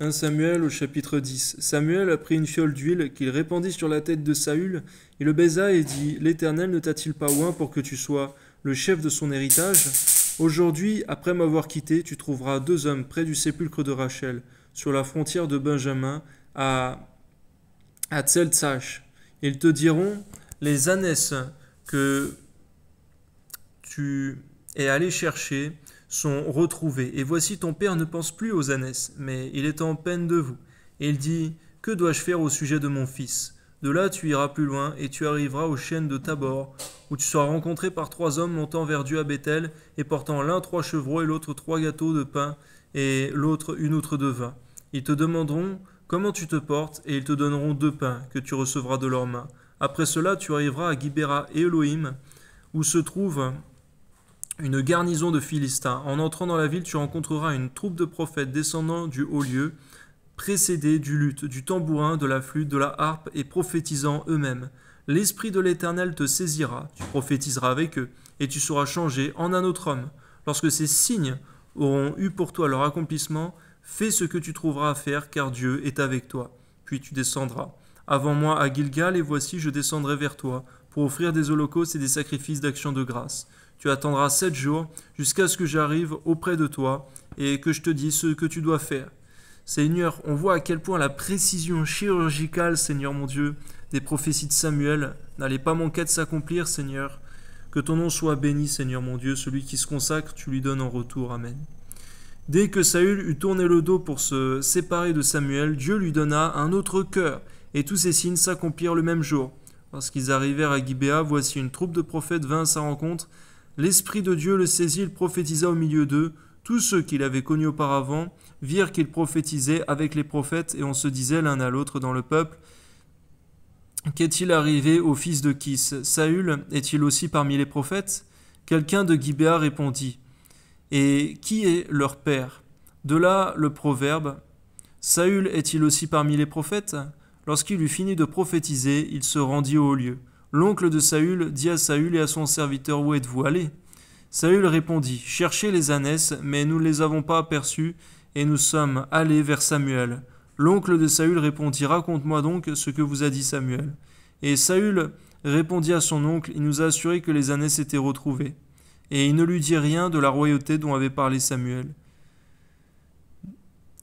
1 Samuel au chapitre 10 Samuel a pris une fiole d'huile qu'il répandit sur la tête de Saül, et le baisa et dit L'Éternel ne t'a-t-il pas oint pour que tu sois le chef de son héritage Aujourd'hui, après m'avoir quitté, tu trouveras deux hommes près du sépulcre de Rachel, sur la frontière de Benjamin, à, à Tseltsach. Ils te diront Les ânesses que tu et aller chercher sont retrouvés. Et voici ton père ne pense plus aux ânes, mais il est en peine de vous. Et il dit Que dois-je faire au sujet de mon fils De là tu iras plus loin, et tu arriveras aux chaînes de Tabor, où tu seras rencontré par trois hommes montant vers Dieu à Bethel, et portant l'un trois chevreaux et l'autre trois gâteaux de pain, et l'autre une outre de vin. Ils te demanderont comment tu te portes, et ils te donneront deux pains que tu recevras de leurs mains. Après cela, tu arriveras à Gibéra et Elohim, où se trouve une garnison de Philistins. En entrant dans la ville, tu rencontreras une troupe de prophètes descendant du haut lieu, précédés du luth, du tambourin, de la flûte, de la harpe et prophétisant eux-mêmes. L'Esprit de l'Éternel te saisira, tu prophétiseras avec eux, et tu seras changé en un autre homme. Lorsque ces signes auront eu pour toi leur accomplissement, fais ce que tu trouveras à faire, car Dieu est avec toi. Puis tu descendras. Avant moi à Gilgal, et voici, je descendrai vers toi, pour offrir des holocaustes et des sacrifices d'action de grâce. Tu attendras sept jours jusqu'à ce que j'arrive auprès de toi et que je te dise ce que tu dois faire. Seigneur, on voit à quel point la précision chirurgicale, Seigneur mon Dieu, des prophéties de Samuel n'allait pas manquer de s'accomplir, Seigneur. Que ton nom soit béni, Seigneur mon Dieu, celui qui se consacre, tu lui donnes en retour. Amen. Dès que Saül eut tourné le dos pour se séparer de Samuel, Dieu lui donna un autre cœur, et tous ces signes s'accomplirent le même jour. Lorsqu'ils arrivèrent à Guibéa, voici une troupe de prophètes vint à sa rencontre, L'Esprit de Dieu le saisit, il prophétisa au milieu d'eux. Tous ceux qu'il avait connus auparavant virent qu'il prophétisait avec les prophètes, et on se disait l'un à l'autre dans le peuple Qu'est-il arrivé au fils de Kis Saül est-il aussi parmi les prophètes Quelqu'un de Gibéa répondit Et qui est leur père De là le proverbe Saül est-il aussi parmi les prophètes Lorsqu'il eut fini de prophétiser, il se rendit au lieu. L'oncle de Saül dit à Saül et à son serviteur Où êtes-vous allé ?» Saül répondit Cherchez les ânesses, mais nous ne les avons pas aperçus, et nous sommes allés vers Samuel. L'oncle de Saül répondit Raconte-moi donc ce que vous a dit Samuel. Et Saül répondit à son oncle Il nous a assuré que les ânesses étaient retrouvées. Et il ne lui dit rien de la royauté dont avait parlé Samuel.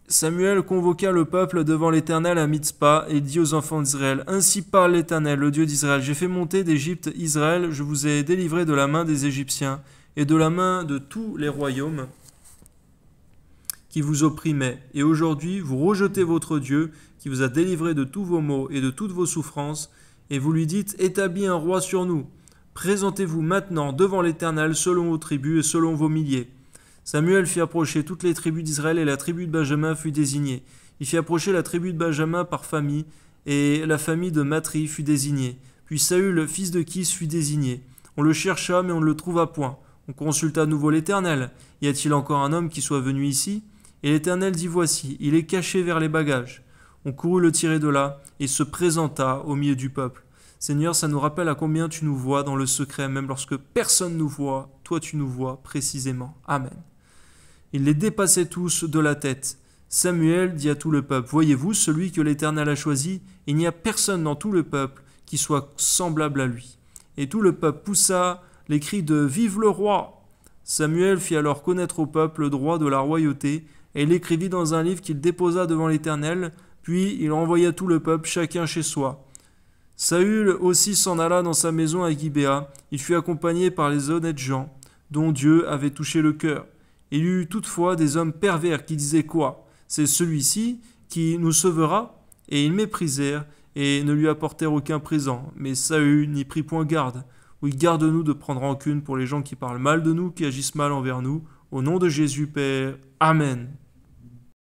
Samuel convoqua le peuple devant l'Éternel à Mitzpah et dit aux enfants d'Israël Ainsi parle l'Éternel, le Dieu d'Israël. J'ai fait monter d'Égypte Israël, je vous ai délivré de la main des Égyptiens et de la main de tous les royaumes qui vous opprimaient. Et aujourd'hui, vous rejetez votre Dieu qui vous a délivré de tous vos maux et de toutes vos souffrances, et vous lui dites Établis un roi sur nous. Présentez-vous maintenant devant l'Éternel selon vos tribus et selon vos milliers. Samuel fit approcher toutes les tribus d'Israël et la tribu de Benjamin fut désignée. Il fit approcher la tribu de Benjamin par famille, et la famille de Matri fut désignée. Puis Saül, fils de Kis, fut désigné. On le chercha, mais on ne le trouva point. On consulta à nouveau l'Éternel. Y a-t-il encore un homme qui soit venu ici Et l'Éternel dit Voici, il est caché vers les bagages. On courut le tirer de là, et se présenta au milieu du peuple. Seigneur, ça nous rappelle à combien tu nous vois dans le secret, même lorsque personne nous voit, toi tu nous vois précisément. Amen. Il les dépassait tous de la tête. Samuel dit à tout le peuple, Voyez-vous celui que l'Éternel a choisi Il n'y a personne dans tout le peuple qui soit semblable à lui. Et tout le peuple poussa les cris de Vive le roi Samuel fit alors connaître au peuple le droit de la royauté, et l'écrivit dans un livre qu'il déposa devant l'Éternel, puis il envoya tout le peuple, chacun chez soi. Saül aussi s'en alla dans sa maison à Gibéa, il fut accompagné par les honnêtes gens, dont Dieu avait touché le cœur. Il y eut toutefois des hommes pervers qui disaient quoi C'est celui-ci qui nous sauvera Et ils méprisèrent et ne lui apportèrent aucun présent. Mais Saül n'y prit point garde. Oui, garde-nous de prendre rancune pour les gens qui parlent mal de nous, qui agissent mal envers nous. Au nom de Jésus Père. Amen.